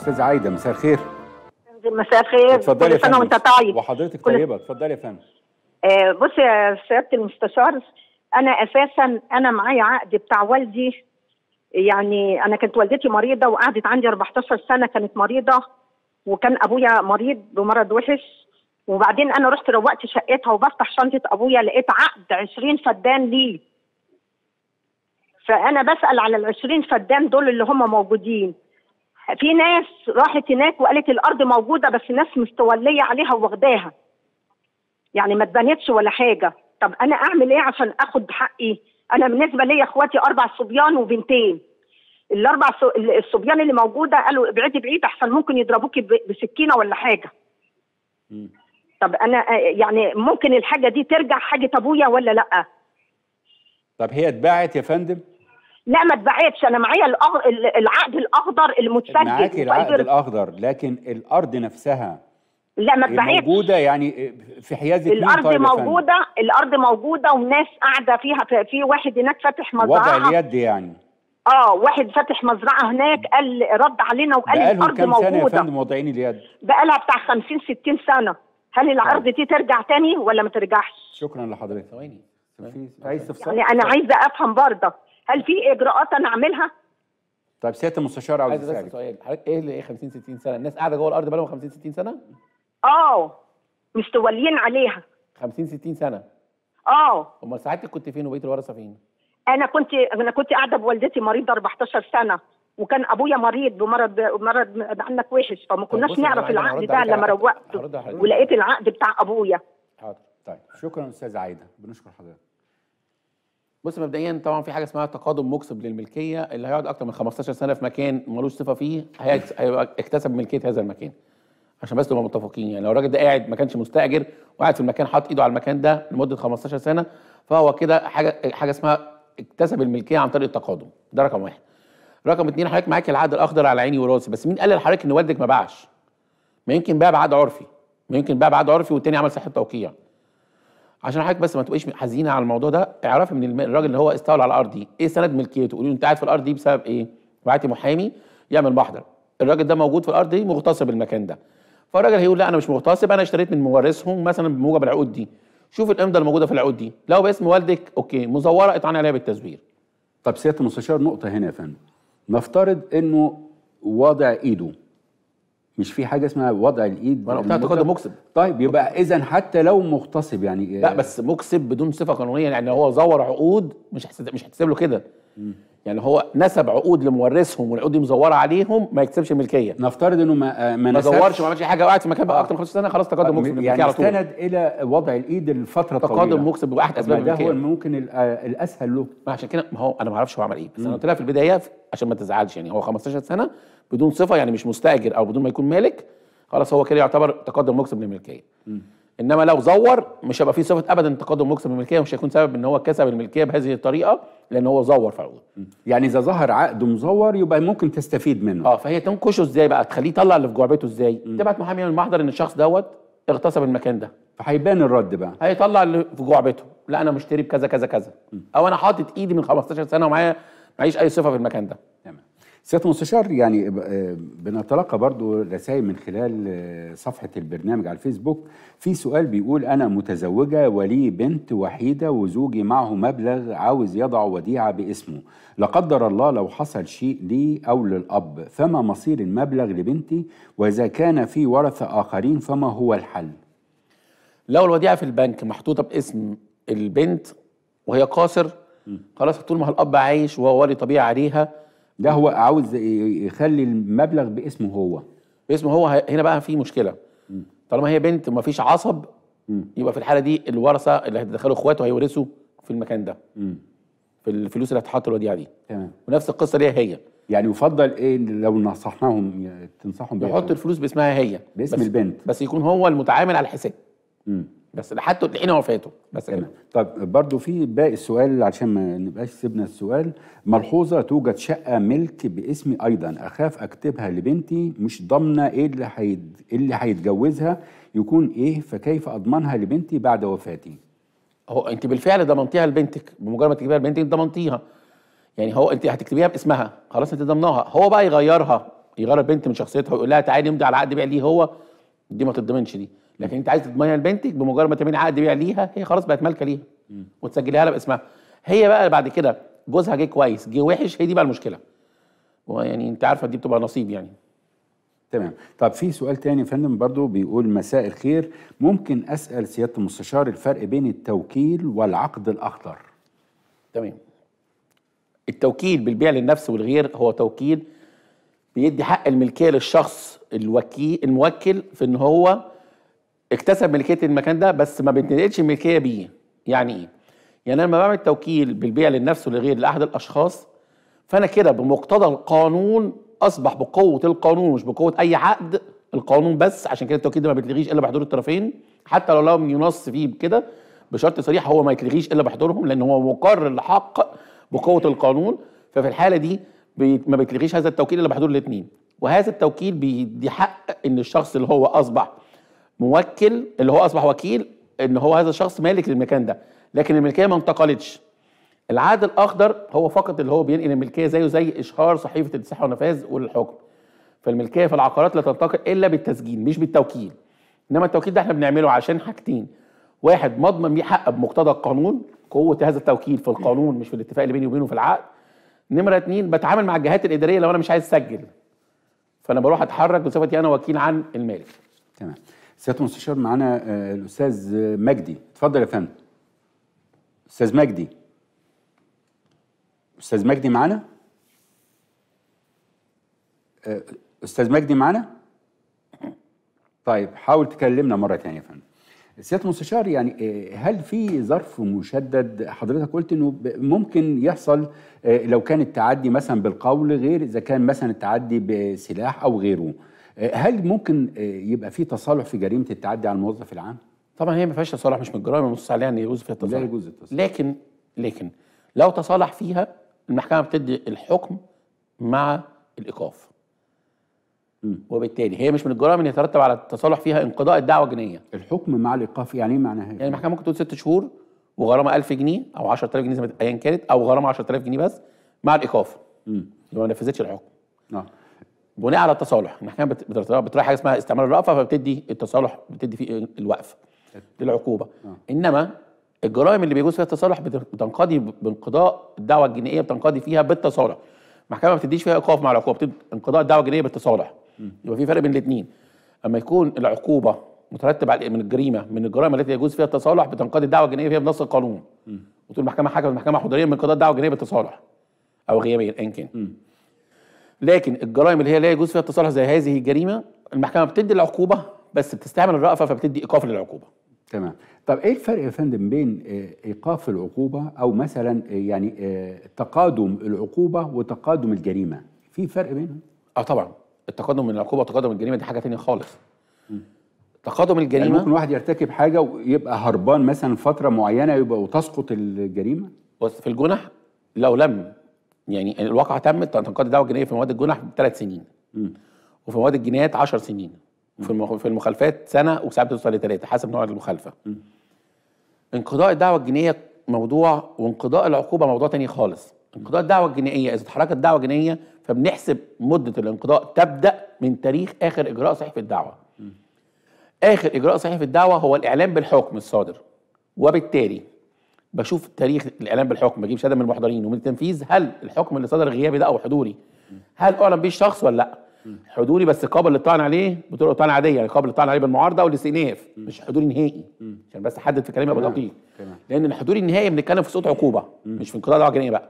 استاذه عايده مساء الخير مساء الخير اتفضلي يا فندم وانت طيب وحضرتك طيبه اتفضلي يا فندم آه بص يا سياده المستشار انا اساسا انا معايا عقد بتاع والدي يعني انا كانت والدتي مريضه وقعدت عندي 14 سنه كانت مريضه وكان ابويا مريض بمرض وحش وبعدين انا رحت روقت شقتها وبفتح شنطه ابويا لقيت عقد 20 فدان ليه فانا بسال على ال 20 فدان دول اللي هم موجودين في ناس راحت هناك وقالت الارض موجوده بس الناس مستوليه عليها وواخداها يعني ما اتبنتش ولا حاجه طب انا اعمل ايه عشان اخد حقي انا بالنسبه لي اخواتي اربع صبيان وبنتين الاربع الصبيان اللي موجوده قالوا ابعدي بعيد احسن ممكن يضربوكي بسكينه ولا حاجه طب انا آه، يعني ممكن الحاجه دي ترجع حاجه ابويا ولا لا طب هي اتباعت يا فندم لا ما اتباعتش انا معايا العقد الاخضر المتسجل معاكي العقد الاخضر لكن الارض نفسها لا ما اتباعتش موجوده يعني في حيازه طيب الارض طيب موجوده فن. الارض موجوده وناس قاعده فيها في, واحد هناك فاتح مزرعه وضع اليد يعني اه واحد فاتح مزرعه هناك قال رد علينا وقال الارض كام موجوده سنه يا فندم وضعين اليد بقالها بتاع 50 60 سنه هل الارض طيب. دي ترجع تاني ولا ما ترجعش شكرا لحضرتك ثواني عايز تفصل يعني انا عايزه افهم برضه هل في اجراءات انا اعملها طيب سياده المستشار عاوز اسالك سؤال حضرتك ايه اللي ايه 50 60 سنه الناس قاعده جوه الارض بقالهم 50 60 سنه اه مش تولين عليها 50 60 سنه اه امال سعادتك كنت فين وبقيت الورثه فين انا كنت انا كنت قاعده بوالدتي مريضه 14 سنه وكان ابويا مريض بمرض مرض عنك وحش فما كناش نعرف العقد ده لما روقته ولقيت العقد بتاع ابويا حاضر طيب شكرا استاذ عايده بنشكر حضرتك بص مبدئيا طبعا في حاجه اسمها تقادم مكسب للملكيه اللي هيقعد اكتر من 15 سنه في مكان ملوش صفه فيه هيبقى اكتسب ملكيه هذا المكان عشان بس نبقى متفقين يعني لو الراجل ده قاعد ما كانش مستاجر وقاعد في المكان حاط ايده على المكان ده لمده 15 سنه فهو كده حاجه حاجه اسمها اكتسب الملكيه عن طريق التقادم ده رقم واحد رقم اثنين حضرتك معاك العقد الاخضر على عيني وراسي بس مين قال لحضرتك ان والدك ما باعش ما يمكن باع بعقد عرفي ما يمكن باع بعقد عرفي والتاني عمل صحه توقيع عشان حضرتك بس ما تبقيش حزينه على الموضوع ده اعرفي من الراجل اللي هو استولى على الارض دي ايه سند ملكيته قولي له انت قاعد في الارض دي بسبب ايه بعتي محامي يعمل محضر الراجل ده موجود في الارض دي مغتصب المكان ده فالراجل هيقول لا انا مش مغتصب انا اشتريت من مورثهم مثلا بموجب العقود دي شوف الامضه الموجوده في العقود دي لو باسم والدك اوكي مزوره اطعن عليها بالتزوير طب سياده المستشار نقطه هنا يا فندم نفترض انه واضع ايده مش في حاجه اسمها وضع الايد وانا قلت تقدم مكسب طيب يبقى اذا حتى لو مغتصب يعني آه، لا بس مكسب بدون صفه قانونيه يعني هو زور عقود مش حسد مش هتحسب له كده يعني هو نسب عقود لمورثهم والعقود دي مزوره عليهم ما يكسبش الملكيه نفترض انه ما آه، ما, ما زورش ما عملش حاجه وقعت في مكان بقى اكتر من 15 سنه خلاص تقدم مكسب يعني استند الى وضع الايد لفتره طويله تقدم مكسب واحد اسباب ده هو ممكن آه، الاسهل له عشان كده ما هو انا ما اعرفش هو عمل ايه بس انا قلت لها في البدايه عشان ما تزعلش يعني هو 15 سنه بدون صفه يعني مش مستاجر او بدون ما يكون مالك خلاص هو كده يعتبر تقدم مكسب للملكيه انما لو زور مش هيبقى فيه صفه ابدا تقدم مكسب للملكيه ومش هيكون سبب ان هو كسب الملكيه بهذه الطريقه لان هو زور فرعون يعني اذا ظهر عقد مزور يبقى ممكن تستفيد منه اه فهي تنكشه ازاي بقى تخليه يطلع اللي في جعبته ازاي تبعت محامي المحضر ان الشخص دوت اغتصب المكان ده فهيبان الرد بقى هيطلع اللي في جعبته لا انا مشتري بكذا كذا كذا م. او انا حاطط ايدي من 15 سنه ومعايا معيش اي صفه في المكان ده تمام سياده المستشار يعني آه، بنتلقى برضو رسائل من خلال آه، صفحه البرنامج على الفيسبوك في سؤال بيقول انا متزوجه ولي بنت وحيده وزوجي معه مبلغ عاوز يضع وديعه باسمه لا قدر الله لو حصل شيء لي او للاب فما مصير المبلغ لبنتي واذا كان في ورثه اخرين فما هو الحل لو الوديعه في البنك محطوطه باسم البنت وهي قاصر خلاص طول ما الاب عايش وهو ولي طبيعي عليها ده هو عاوز يخلي المبلغ باسمه هو باسمه هو هنا بقى في مشكله م. طالما هي بنت وما فيش عصب م. يبقى في الحاله دي الورثه اللي هتدخله اخواته هيورثوا في المكان ده م. في الفلوس اللي هتحط الوديعه دي تمام ونفس القصه ليها هي يعني يفضل ايه لو نصحناهم تنصحهم يحط الفلوس باسمها هي باسم بس البنت بس يكون هو المتعامل على الحساب بس لحد تلاقينا وفاته بس هنا طب برضو في باقي السؤال عشان ما نبقاش سيبنا السؤال ملحوظه توجد شقه ملك باسمي ايضا اخاف اكتبها لبنتي مش ضامنه ايه اللي حيد... إيه اللي هيتجوزها يكون ايه فكيف اضمنها لبنتي بعد وفاتي هو انت بالفعل ضمنتيها لبنتك بمجرد ما تكتبيها لبنتك ضمنتيها يعني هو انت هتكتبيها باسمها خلاص انت ضمناها هو بقى يغيرها يغير البنت من شخصيتها ويقول لها تعالي امضي على عقد بيع ليه هو دي ما تتضمنش دي لكن انت عايز تضمنها لبنتك بمجرد ما تعملي عقد بيع ليها هي خلاص بقت مالكه ليها وتسجليها لها باسمها هي بقى بعد كده جوزها جه كويس جه وحش هي دي بقى المشكله ويعني انت عارفه دي بتبقى نصيب يعني تمام طب في سؤال تاني يا فندم برضو بيقول مساء الخير ممكن اسال سياده المستشار الفرق بين التوكيل والعقد الاخضر تمام التوكيل بالبيع للنفس والغير هو توكيل بيدي حق الملكيه للشخص الوكيل الموكل في ان هو اكتسب ملكيه المكان ده بس ما بتنقلش الملكيه بيه يعني ايه يعني انا لما بعمل توكيل بالبيع للنفس ولغير لاحد الاشخاص فانا كده بمقتضى القانون اصبح بقوه القانون مش بقوه اي عقد القانون بس عشان كده التوكيل ده ما بيتلغيش الا بحضور الطرفين حتى لو لم ينص فيه بكده بشرط صريح هو ما يتلغيش الا بحضورهم لان هو مقر الحق بقوه القانون ففي الحاله دي ما بيتلغيش هذا التوكيل الا بحضور الاثنين وهذا التوكيل بيدي حق ان الشخص اللي هو اصبح موكل اللي هو اصبح وكيل ان هو هذا الشخص مالك للمكان ده لكن الملكيه ما انتقلتش العهد الاخضر هو فقط اللي هو بينقل الملكيه زيه زي اشهار صحيفه الصحه والنفاذ والحكم فالملكيه في العقارات لا تنتقل الا بالتسجيل مش بالتوكيل انما التوكيل ده احنا بنعمله عشان حاجتين واحد مضمن بيه حق بمقتضى القانون قوه هذا التوكيل في القانون مش في الاتفاق اللي بيني وبينه في العقد نمره اتنين بتعامل مع الجهات الاداريه لو انا مش عايز اسجل فانا بروح اتحرك بصفتي انا وكيل عن المالك تمام سياده المستشار معانا آه، الاستاذ مجدي اتفضل يا فندم استاذ مجدي استاذ مجدي معانا آه، استاذ مجدي معانا طيب حاول تكلمنا مره ثانيه يا فندم سياده المستشار يعني آه، هل في ظرف مشدد حضرتك قلت انه ممكن يحصل لو كان التعدي مثلا بالقول غير اذا كان مثلا التعدي بسلاح او غيره هل ممكن آه، يبقى في تصالح في جريمه التعدي على الموظف العام؟ طبعا هي ما فيهاش تصالح مش من الجرائم النص عليها ان يجوز فيها التصالح لا يجوز التصالح لكن لكن لو تصالح فيها المحكمه بتدي الحكم مع الايقاف وبالتالي هي مش من الجرائم اللي يترتب على التصالح فيها انقضاء الدعوه الجنائيه الحكم مع الايقاف يعني ايه معناها يعني المحكمه ممكن تقول ست شهور وغرامه 1000 جنيه او 10000 جنيه ايا كانت او غرامه 10000 جنيه بس مع الايقاف لو ما نفذتش الحكم آه. بناء على التصالح احنا كان بتراعي حاجه اسمها استعمال الرأفه فبتدي التصالح بتدي فيه الوقف للعقوبه آه. انما الجرائم اللي بيجوز فيها التصالح بتنقضي بانقضاء الدعوه الجنائيه بتنقضي فيها بالتصالح المحكمه ما بتديش فيها ايقاف مع العقوبه بتدي انقضاء الدعوه الجنائيه بالتصالح يبقى في فرق بين الاثنين اما يكون العقوبه مترتب على من الجريمه من الجرائم التي يجوز فيها التصالح بتنقضي الدعوه الجنائيه فيها بنص القانون وتقول المحكمه حكمت المحكمه حضوريا بانقضاء الدعوه الجنائيه بالتصالح او غيابيا ان كان لكن الجرائم اللي هي لا يجوز فيها التصالح زي هذه الجريمه المحكمه بتدي العقوبه بس بتستعمل الرأفه فبتدي ايقاف للعقوبه تمام طب ايه الفرق يا فندم بين آه، ايقاف العقوبه او مثلا آه، يعني آه، تقادم العقوبه وتقادم الجريمه في فرق بينهم اه طبعا التقادم من العقوبه وتقادم الجريمه دي حاجه ثانيه خالص تقادم يعني الجريمه يعني ممكن واحد يرتكب حاجه ويبقى هربان مثلا فتره معينه يبقى وتسقط الجريمه بص في الجنح لو لم يعني الواقعه تمت تنقيط الدعوه الجنائيه في مواد الجنح ثلاث سنين م. وفي مواد الجنايات 10 سنين وفي في المخالفات سنه وساعات بتوصل لثلاثه حسب نوع المخالفه م. انقضاء الدعوه الجنائيه موضوع وانقضاء العقوبه موضوع تاني خالص انقضاء الدعوه الجنائيه اذا اتحركت الدعوه الجنائيه فبنحسب مده الانقضاء تبدا من تاريخ اخر اجراء صحيح في الدعوه م. اخر اجراء صحيح في الدعوه هو الاعلان بالحكم الصادر وبالتالي بشوف تاريخ الاعلام بالحكم بجيب شهاده من المحضرين ومن التنفيذ هل الحكم اللي صدر غيابي ده او حضوري هل اعلم بيه الشخص ولا لا حضوري بس قابل للطعن عليه بطرق طعن عاديه يعني قابل للطعن عليه بالمعارضه والاستئناف مش حضوري نهائي عشان بس احدد في كلامي ابقى دقيق لان الحضوري النهائي بنتكلم في صوت عقوبه مش في انقضاء دعوه جنائيه بقى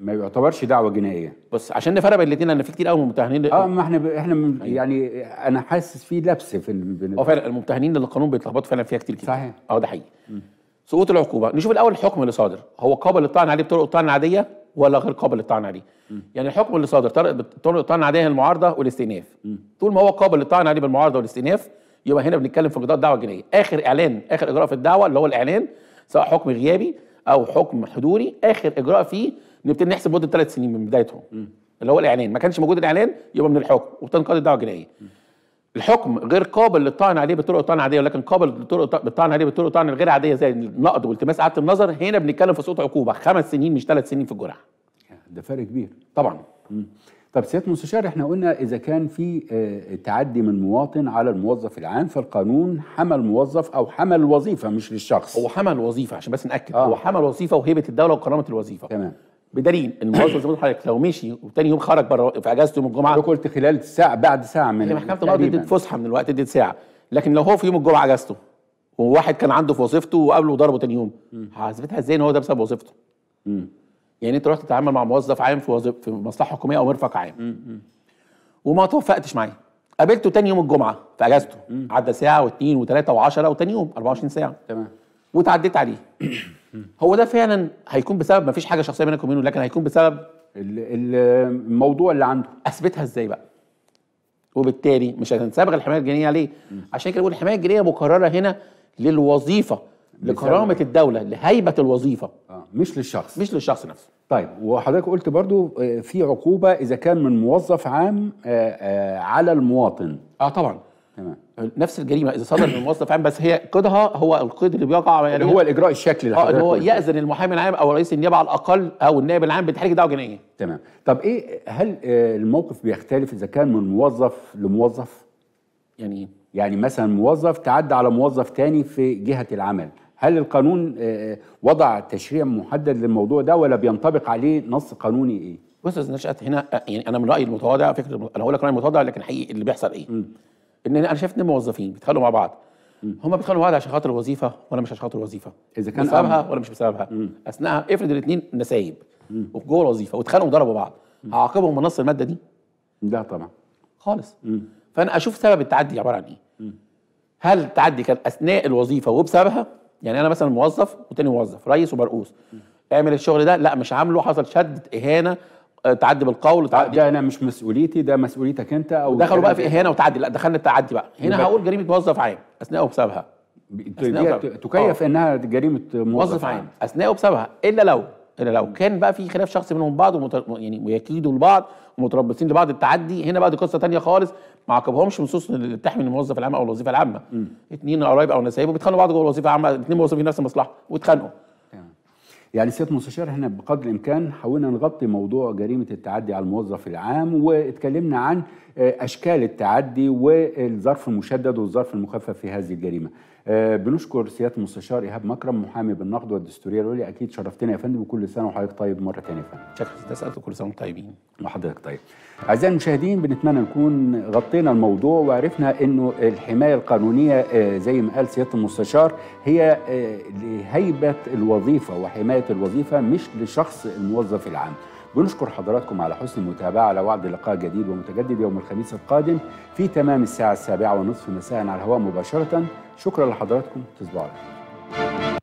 ما يعتبرش دعوه جنائيه بص عشان نفرق بين الاثنين لان في كتير قوي ممتهنين اه ما احنا ب... احنا م... يعني انا حاسس في لبس في اه فعلا الممتهنين للقانون بيتلخبطوا فعلا فيها كتير كتير صحيح اه ده حقيقي سقوط العقوبه نشوف الاول الحكم اللي صادر هو قابل للطعن عليه بطرق الطعن العاديه ولا غير قابل للطعن عليه م. يعني الحكم اللي صادر طرق الطعن العاديه المعارضه والاستئناف طول ما هو قابل للطعن عليه بالمعارضه والاستئناف يبقى هنا بنتكلم في قضاء الدعوه الجنائيه اخر اعلان اخر اجراء في الدعوه اللي هو الاعلان سواء حكم غيابي او حكم حضوري اخر اجراء فيه نبتدي نحسب مده ثلاث سنين من بدايتهم اللي هو الاعلان ما كانش موجود الاعلان يبقى من الحكم وتنقضي الدعوه الجنائيه الحكم غير قابل للطعن عليه بطرق طعن عاديه ولكن قابل للطرق للطعن عليه بطرق طعن غير عاديه زي النقد والتماس اعاده النظر هنا بنتكلم في صوت عقوبه خمس سنين مش ثلاث سنين في الجرح ده فرق كبير طبعا مم. طب سياده المستشار احنا قلنا اذا كان في آه، تعدي من مواطن على الموظف العام فالقانون حمى الموظف او حمى الوظيفه مش للشخص هو حمى الوظيفه عشان بس ناكد آه. هو حمى الوظيفه وهيبه الدوله وكرامه الوظيفه تمام بدليل ان الموظف زي ما حضرتك لو مشي وتاني يوم خرج بره في اجازته يوم الجمعه حضرتك قلت خلال ساعه بعد ساعه من محكمه يعني القضاء ادت فسحه من الوقت ادت ساعه لكن لو هو في يوم الجمعه اجازته وواحد كان عنده في وظيفته وقابله وضربه تاني يوم هثبتها ازاي ان هو ده بسبب وظيفته؟ يعني انت رحت تتعامل مع موظف عام في وظيفه في مصلحه حكوميه او مرفق عام وما توفقتش معاه قابلته تاني يوم الجمعه في اجازته عدى ساعه واثنين وثلاثه و10 وتاني يوم 24 ساعه تمام وتعديت عليه هو ده فعلا هيكون بسبب ما فيش حاجه شخصيه بينك وبينه لكن هيكون بسبب الموضوع اللي عنده اثبتها ازاي بقى وبالتالي مش هتنسبغ الحمايه الجنائيه عليه عشان كده بقول الحمايه الجنائيه مكرره هنا للوظيفه لكرامه الدوله لهيبه الوظيفه آه. مش للشخص مش للشخص نفسه طيب وحضرتك قلت برضو آه، في عقوبه اذا كان من موظف عام آه، آه، على المواطن اه طبعا تمام نفس الجريمه اذا صدر من موظف عام بس هي قيدها هو القيد اللي بيقع يعني اللي هو الاجراء الشكلي اه اللي هو ياذن المحامي العام او رئيس النيابه على الاقل او النائب العام بتحريك دعوه جنائيه تمام طب ايه هل آه، الموقف بيختلف اذا كان من موظف لموظف يعني ايه يعني مثلا موظف تعدى على موظف تاني في جهه العمل هل القانون آه، وضع تشريع محدد للموضوع ده ولا بينطبق عليه نص قانوني ايه بص يا نشأت هنا آه، يعني انا من رايي المتواضع فكره انا هقول لك رايي المتواضع لكن حقيقي اللي بيحصل ايه م. ان انا شايف اثنين موظفين بيتخانقوا مع بعض هم بيتخانقوا مع بعض عشان خاطر الوظيفه ولا مش عشان خاطر الوظيفه اذا كان بسببها ولا مش بسببها اثناءها افرض الاثنين نسايب وجوه الوظيفه واتخانقوا وضربوا بعض هعاقبهم بنص الماده دي؟ لا طبعا خالص مم. فانا اشوف سبب التعدي عباره عن ايه؟ مم. هل التعدي كان اثناء الوظيفه وبسببها؟ يعني انا مثلا موظف وتاني موظف رئيس ومرؤوس اعمل الشغل ده لا مش عامله حصل شده اهانه آه، تعدي بالقول تعدي آه، ده انا مش مسؤوليتي ده مسؤوليتك انت او دخلوا بقى في اهانه وتعدي لا دخلنا التعدي بقى هنا يبقى. هقول جريمه موظف عام اثناء وبسببها تكيف آه. انها جريمه موظف عام اثناء وبسببها الا لو الا لو كان بقى في خلاف شخصي بينهم بعض ومتر... يعني ويكيدوا لبعض ومتربصين لبعض التعدي هنا بقى دي قصه ثانيه خالص ما عاقبهمش نصوص اللي بتحمي الموظف العام او الوظيفه العامه اثنين قرايب او نسايب وبيتخانقوا بعض جوه الوظيفه العامه اثنين موظفين نفس المصلحه واتخانقوا يعني سياده المستشار احنا بقدر الامكان حاولنا نغطي موضوع جريمه التعدي على الموظف العام واتكلمنا عن آه، اشكال التعدي والظرف المشدد والظرف المخفف في هذه الجريمه آه، بنشكر سياده المستشار ايهاب مكرم محامي بالنقد والدستوريه الاولى اكيد شرفتنا يا فندم وكل سنه وحضرتك طيب مره ثانيه يا فندم شكرا استاذ كل سنه وانتم طيبين وحضرتك طيب اعزائي المشاهدين بنتمنى نكون غطينا الموضوع وعرفنا انه الحمايه القانونيه آه، زي ما قال سياده المستشار هي آه، لهيبه الوظيفه وحمايه الوظيفه مش لشخص الموظف العام بنشكر حضراتكم على حسن المتابعة على وعد لقاء جديد ومتجدد يوم الخميس القادم في تمام الساعة السابعة ونصف مساء على الهواء مباشرة شكرا لحضراتكم تصبحوا على خير